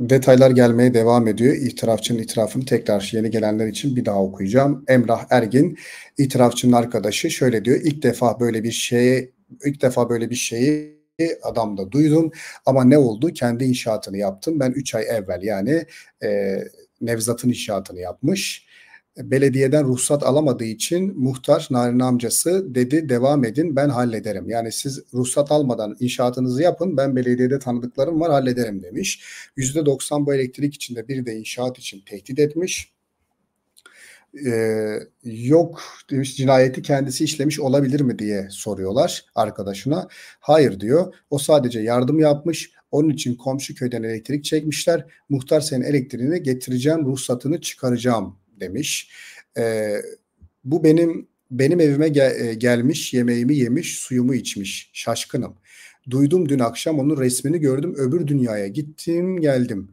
detaylar gelmeye devam ediyor. İtirafçının itirafını tekrar yeni gelenler için bir daha okuyacağım. Emrah Ergin itirafçının arkadaşı şöyle diyor. İlk defa böyle bir şeye ilk defa böyle bir şeyi adamda duydum ama ne oldu? Kendi inşaatını yaptım. Ben 3 ay evvel yani e, Nevzat'ın inşaatını yapmış. E, belediyeden ruhsat alamadığı için muhtar Narin amcası dedi devam edin ben hallederim. Yani siz ruhsat almadan inşaatınızı yapın ben belediyede tanıdıklarım var hallederim demiş. %90 bu elektrik içinde bir de inşaat için tehdit etmiş. Ee, yok demiş cinayeti kendisi işlemiş olabilir mi diye soruyorlar arkadaşına. Hayır diyor. O sadece yardım yapmış. Onun için komşu köyden elektrik çekmişler. Muhtar senin elektriğini getireceğim, ruhsatını çıkaracağım demiş. E, bu benim benim evime gel- e, gelmiş, yemeğimi yemiş, suyumu içmiş. Şaşkınım. Duydum dün akşam onun resmini gördüm. Öbür dünyaya gittim, geldim.''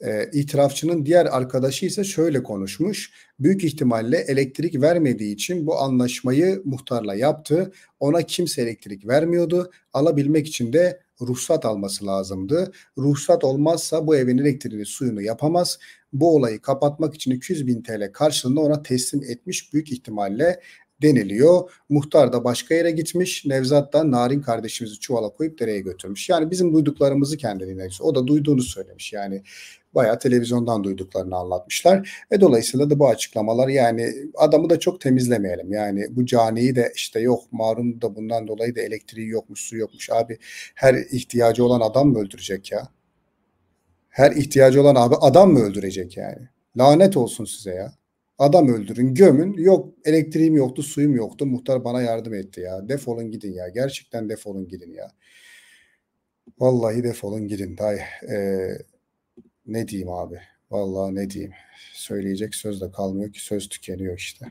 E, itirafçının diğer arkadaşı ise şöyle konuşmuş. Büyük ihtimalle elektrik vermediği için bu anlaşmayı muhtarla yaptı. Ona kimse elektrik vermiyordu. Alabilmek için de ruhsat alması lazımdı. Ruhsat olmazsa bu evin elektriğini suyunu yapamaz. Bu olayı kapatmak için 200 bin TL karşılığında ona teslim etmiş büyük ihtimalle deniliyor. Muhtar da başka yere gitmiş. Nevzat da Narin kardeşimizi çuvala koyup dereye götürmüş. Yani bizim duyduklarımızı kendi dinlemiş. O da duyduğunu söylemiş. Yani bayağı televizyondan duyduklarını anlatmışlar. Ve dolayısıyla da bu açıklamalar yani adamı da çok temizlemeyelim. Yani bu caniyi de işte yok marum da bundan dolayı da elektriği yokmuş, su yokmuş. Abi her ihtiyacı olan adam mı öldürecek ya? Her ihtiyacı olan abi adam mı öldürecek yani? Lanet olsun size ya. Adam öldürün, gömün. Yok elektriğim yoktu, suyum yoktu. Muhtar bana yardım etti ya. Defolun gidin ya. Gerçekten defolun gidin ya. Vallahi defolun gidin. Day, ee, ne diyeyim abi? Vallahi ne diyeyim? Söyleyecek söz de kalmıyor ki söz tükeniyor işte.